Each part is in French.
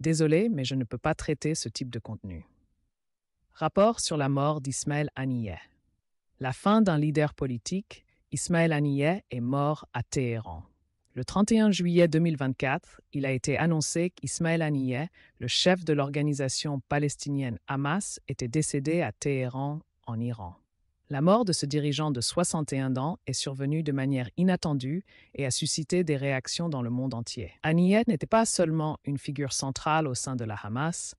Désolé, mais je ne peux pas traiter ce type de contenu. Rapport sur la mort d'Ismaël Aniyeh La fin d'un leader politique, Ismaël Aniyeh est mort à Téhéran. Le 31 juillet 2024, il a été annoncé qu'Ismaël Aniyeh, le chef de l'organisation palestinienne Hamas, était décédé à Téhéran, en Iran. La mort de ce dirigeant de 61 ans est survenue de manière inattendue et a suscité des réactions dans le monde entier. Haniyeh n'était pas seulement une figure centrale au sein de la Hamas,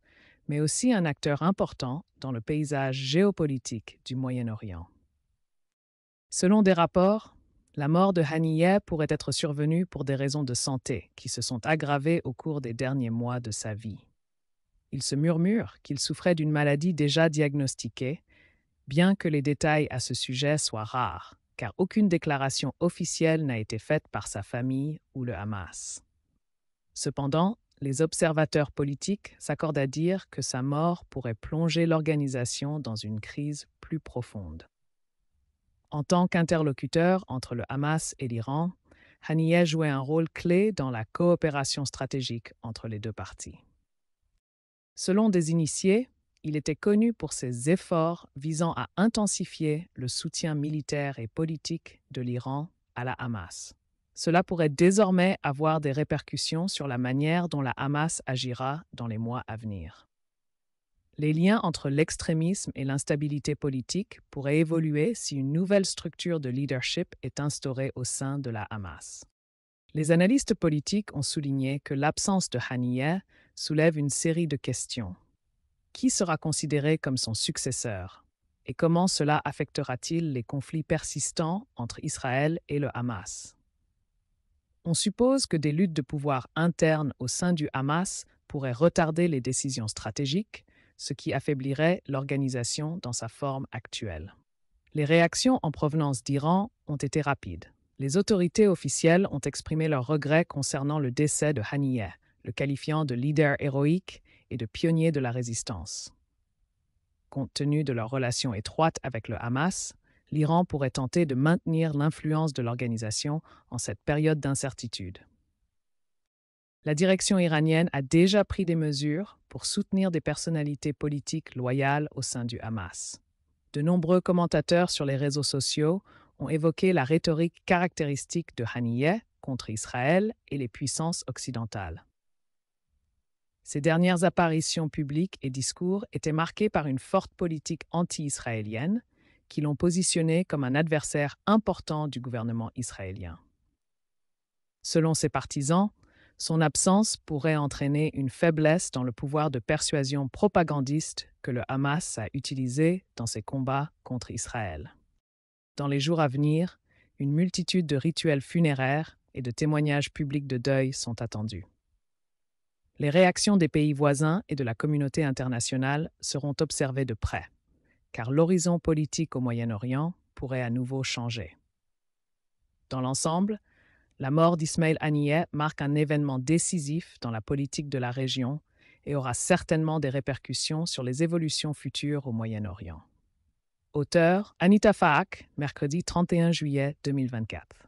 mais aussi un acteur important dans le paysage géopolitique du Moyen-Orient. Selon des rapports, la mort de Haniyeh pourrait être survenue pour des raisons de santé qui se sont aggravées au cours des derniers mois de sa vie. Il se murmure qu'il souffrait d'une maladie déjà diagnostiquée bien que les détails à ce sujet soient rares, car aucune déclaration officielle n'a été faite par sa famille ou le Hamas. Cependant, les observateurs politiques s'accordent à dire que sa mort pourrait plonger l'organisation dans une crise plus profonde. En tant qu'interlocuteur entre le Hamas et l'Iran, Haniyeh jouait un rôle clé dans la coopération stratégique entre les deux parties. Selon des initiés, il était connu pour ses efforts visant à intensifier le soutien militaire et politique de l'Iran à la Hamas. Cela pourrait désormais avoir des répercussions sur la manière dont la Hamas agira dans les mois à venir. Les liens entre l'extrémisme et l'instabilité politique pourraient évoluer si une nouvelle structure de leadership est instaurée au sein de la Hamas. Les analystes politiques ont souligné que l'absence de Haniyeh soulève une série de questions, qui sera considéré comme son successeur Et comment cela affectera-t-il les conflits persistants entre Israël et le Hamas On suppose que des luttes de pouvoir internes au sein du Hamas pourraient retarder les décisions stratégiques, ce qui affaiblirait l'organisation dans sa forme actuelle. Les réactions en provenance d'Iran ont été rapides. Les autorités officielles ont exprimé leurs regrets concernant le décès de Haniyeh, le qualifiant de leader héroïque et de pionniers de la résistance. Compte tenu de leur relation étroite avec le Hamas, l'Iran pourrait tenter de maintenir l'influence de l'organisation en cette période d'incertitude. La direction iranienne a déjà pris des mesures pour soutenir des personnalités politiques loyales au sein du Hamas. De nombreux commentateurs sur les réseaux sociaux ont évoqué la rhétorique caractéristique de Haniyeh contre Israël et les puissances occidentales. Ses dernières apparitions publiques et discours étaient marqués par une forte politique anti-israélienne, qui l'ont positionné comme un adversaire important du gouvernement israélien. Selon ses partisans, son absence pourrait entraîner une faiblesse dans le pouvoir de persuasion propagandiste que le Hamas a utilisé dans ses combats contre Israël. Dans les jours à venir, une multitude de rituels funéraires et de témoignages publics de deuil sont attendus. Les réactions des pays voisins et de la communauté internationale seront observées de près, car l'horizon politique au Moyen-Orient pourrait à nouveau changer. Dans l'ensemble, la mort d'Ismaël Haniyeh marque un événement décisif dans la politique de la région et aura certainement des répercussions sur les évolutions futures au Moyen-Orient. Auteur Anita Fahak, mercredi 31 juillet 2024.